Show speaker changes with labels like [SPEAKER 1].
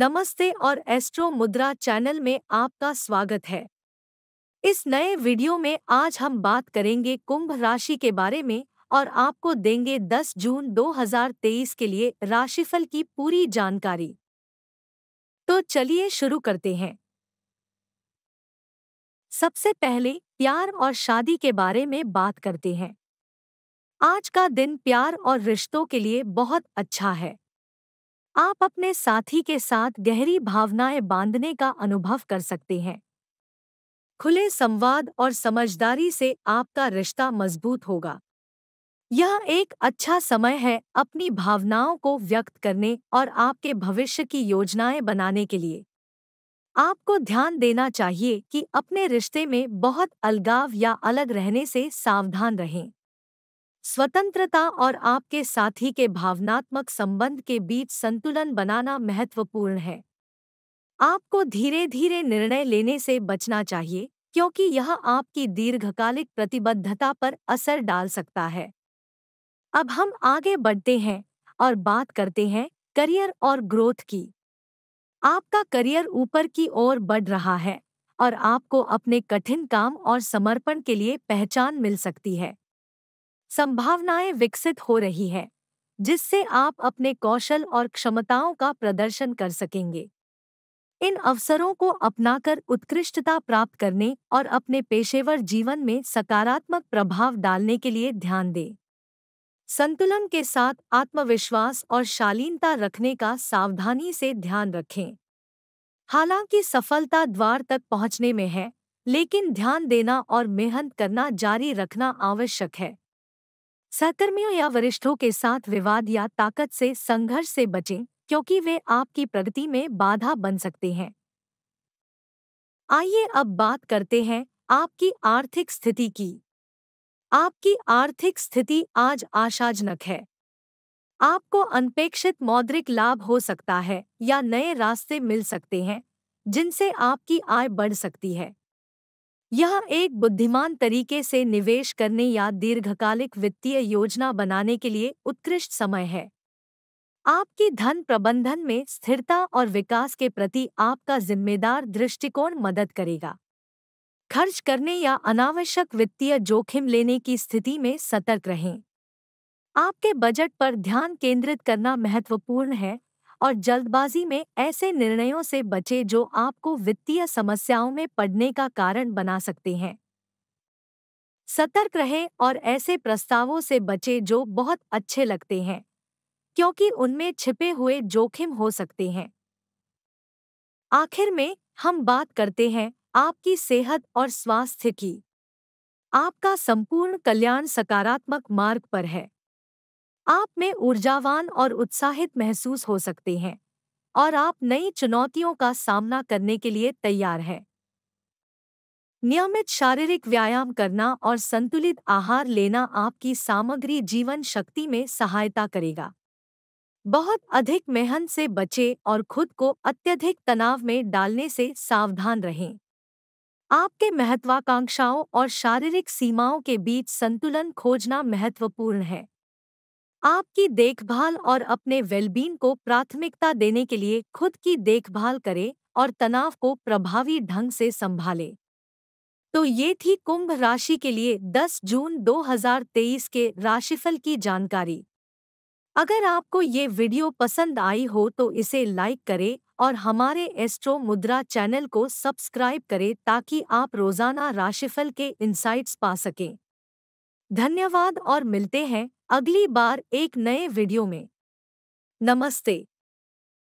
[SPEAKER 1] नमस्ते और एस्ट्रो मुद्रा चैनल में आपका स्वागत है इस नए वीडियो में आज हम बात करेंगे कुंभ राशि के बारे में और आपको देंगे 10 जून 2023 के लिए राशिफल की पूरी जानकारी तो चलिए शुरू करते हैं सबसे पहले प्यार और शादी के बारे में बात करते हैं आज का दिन प्यार और रिश्तों के लिए बहुत अच्छा है आप अपने साथी के साथ गहरी भावनाएं बांधने का अनुभव कर सकते हैं खुले संवाद और समझदारी से आपका रिश्ता मजबूत होगा यह एक अच्छा समय है अपनी भावनाओं को व्यक्त करने और आपके भविष्य की योजनाएं बनाने के लिए आपको ध्यान देना चाहिए कि अपने रिश्ते में बहुत अलगाव या अलग रहने से सावधान रहें स्वतंत्रता और आपके साथी के भावनात्मक संबंध के बीच संतुलन बनाना महत्वपूर्ण है आपको धीरे धीरे निर्णय लेने से बचना चाहिए क्योंकि यह आपकी दीर्घकालिक प्रतिबद्धता पर असर डाल सकता है अब हम आगे बढ़ते हैं और बात करते हैं करियर और ग्रोथ की आपका करियर ऊपर की ओर बढ़ रहा है और आपको अपने कठिन काम और समर्पण के लिए पहचान मिल सकती है संभावनाएं विकसित हो रही है जिससे आप अपने कौशल और क्षमताओं का प्रदर्शन कर सकेंगे इन अवसरों को अपनाकर उत्कृष्टता प्राप्त करने और अपने पेशेवर जीवन में सकारात्मक प्रभाव डालने के लिए ध्यान दें संतुलन के साथ आत्मविश्वास और शालीनता रखने का सावधानी से ध्यान रखें हालांकि सफलता द्वार तक पहुंचने में है लेकिन ध्यान देना और मेहनत करना जारी रखना आवश्यक है सहकर्मियों या वरिष्ठों के साथ विवाद या ताकत से संघर्ष से बचें क्योंकि वे आपकी प्रगति में बाधा बन सकते हैं आइए अब बात करते हैं आपकी आर्थिक स्थिति की आपकी आर्थिक स्थिति आज आशाजनक है आपको अनपेक्षित मौद्रिक लाभ हो सकता है या नए रास्ते मिल सकते हैं जिनसे आपकी आय बढ़ सकती है यह एक बुद्धिमान तरीके से निवेश करने या दीर्घकालिक वित्तीय योजना बनाने के लिए उत्कृष्ट समय है आपकी धन प्रबंधन में स्थिरता और विकास के प्रति आपका जिम्मेदार दृष्टिकोण मदद करेगा खर्च करने या अनावश्यक वित्तीय जोखिम लेने की स्थिति में सतर्क रहें आपके बजट पर ध्यान केंद्रित करना महत्वपूर्ण है और जल्दबाजी में ऐसे निर्णयों से बचें जो आपको वित्तीय समस्याओं में पड़ने का कारण बना सकते हैं सतर्क रहें और ऐसे प्रस्तावों से बचें जो बहुत अच्छे लगते हैं क्योंकि उनमें छिपे हुए जोखिम हो सकते हैं आखिर में हम बात करते हैं आपकी सेहत और स्वास्थ्य की आपका संपूर्ण कल्याण सकारात्मक मार्ग पर है आप में ऊर्जावान और उत्साहित महसूस हो सकते हैं और आप नई चुनौतियों का सामना करने के लिए तैयार हैं नियमित शारीरिक व्यायाम करना और संतुलित आहार लेना आपकी सामग्री जीवन शक्ति में सहायता करेगा बहुत अधिक मेहनत से बचें और खुद को अत्यधिक तनाव में डालने से सावधान रहें आपके महत्वाकांक्षाओं और शारीरिक सीमाओं के बीच संतुलन खोजना महत्वपूर्ण है आपकी देखभाल और अपने वेलबीन को प्राथमिकता देने के लिए खुद की देखभाल करें और तनाव को प्रभावी ढंग से संभालें तो ये थी कुंभ राशि के लिए 10 जून 2023 के राशिफल की जानकारी अगर आपको ये वीडियो पसंद आई हो तो इसे लाइक करें और हमारे एस्ट्रो मुद्रा चैनल को सब्सक्राइब करें ताकि आप रोजाना राशिफल के इंसाइट्स पा सकें धन्यवाद और मिलते हैं अगली बार एक नए वीडियो में नमस्ते